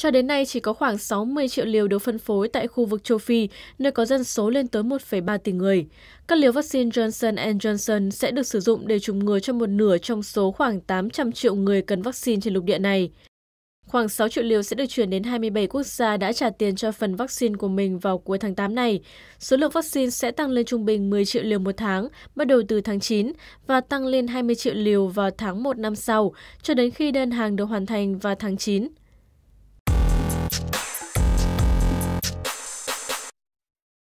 Cho đến nay, chỉ có khoảng 60 triệu liều được phân phối tại khu vực châu Phi, nơi có dân số lên tới 1,3 tỷ người. Các liều vaccine Johnson Johnson sẽ được sử dụng để chủng ngừa cho một nửa trong số khoảng 800 triệu người cần vaccine trên lục địa này. Khoảng 6 triệu liều sẽ được chuyển đến 27 quốc gia đã trả tiền cho phần vaccine của mình vào cuối tháng 8 này. Số lượng vaccine sẽ tăng lên trung bình 10 triệu liều một tháng, bắt đầu từ tháng 9, và tăng lên 20 triệu liều vào tháng 1 năm sau, cho đến khi đơn hàng được hoàn thành vào tháng 9.